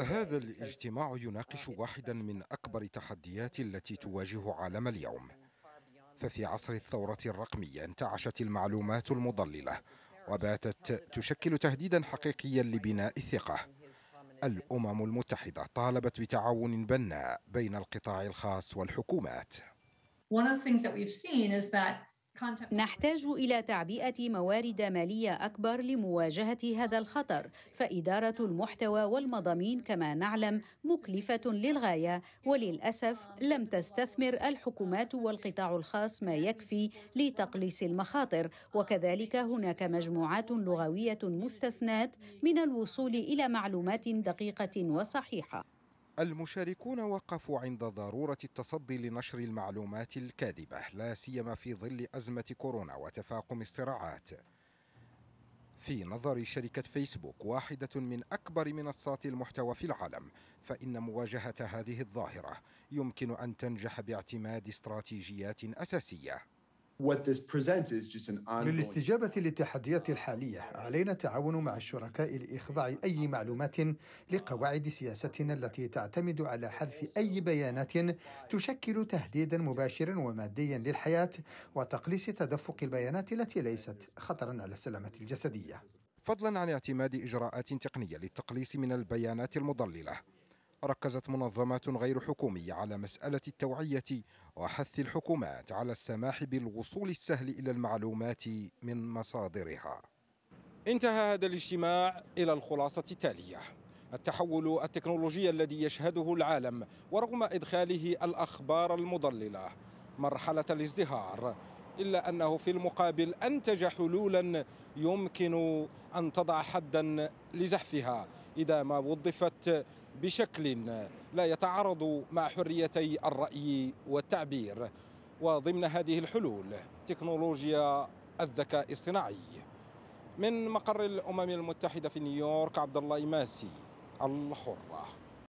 هذا الاجتماع يناقش واحدا من اكبر التحديات التي تواجه عالم اليوم ففي عصر الثوره الرقميه انتعشت المعلومات المضلله وباتت تشكل تهديدا حقيقيا لبناء الثقه الامم المتحده طالبت بتعاون بناء بين القطاع الخاص والحكومات One of the things that we've seen is that نحتاج إلى تعبئة موارد مالية أكبر لمواجهة هذا الخطر، فإدارة المحتوى والمضامين كما نعلم مكلفة للغاية، وللأسف لم تستثمر الحكومات والقطاع الخاص ما يكفي لتقليص المخاطر، وكذلك هناك مجموعات لغوية مستثنات من الوصول إلى معلومات دقيقة وصحيحة. المشاركون وقفوا عند ضرورة التصدي لنشر المعلومات الكاذبة لا سيما في ظل أزمة كورونا وتفاقم الصراعات في نظر شركة فيسبوك واحدة من أكبر منصات المحتوى في العالم فإن مواجهة هذه الظاهرة يمكن أن تنجح باعتماد استراتيجيات أساسية للاستجابة للتحديات الحالية علينا التعاون مع الشركاء لإخضاع أي معلومات لقواعد سياستنا التي تعتمد على حذف أي بيانات تشكل تهديدا مباشرا وماديا للحياة وتقليص تدفق البيانات التي ليست خطرا على السلامة الجسدية فضلا عن اعتماد إجراءات تقنية للتقليص من البيانات المضللة ركزت منظمات غير حكومية على مسألة التوعية وحث الحكومات على السماح بالوصول السهل إلى المعلومات من مصادرها انتهى هذا الاجتماع إلى الخلاصة التالية التحول التكنولوجي الذي يشهده العالم ورغم إدخاله الأخبار المضللة مرحلة الازدهار إلا أنه في المقابل أنتج حلولا يمكن أن تضع حدا لزحفها إذا ما وظفت بشكل لا يتعارض مع حريتي الرأي والتعبير وضمن هذه الحلول تكنولوجيا الذكاء الصناعي من مقر الأمم المتحدة في نيويورك عبد الله ماسي الحره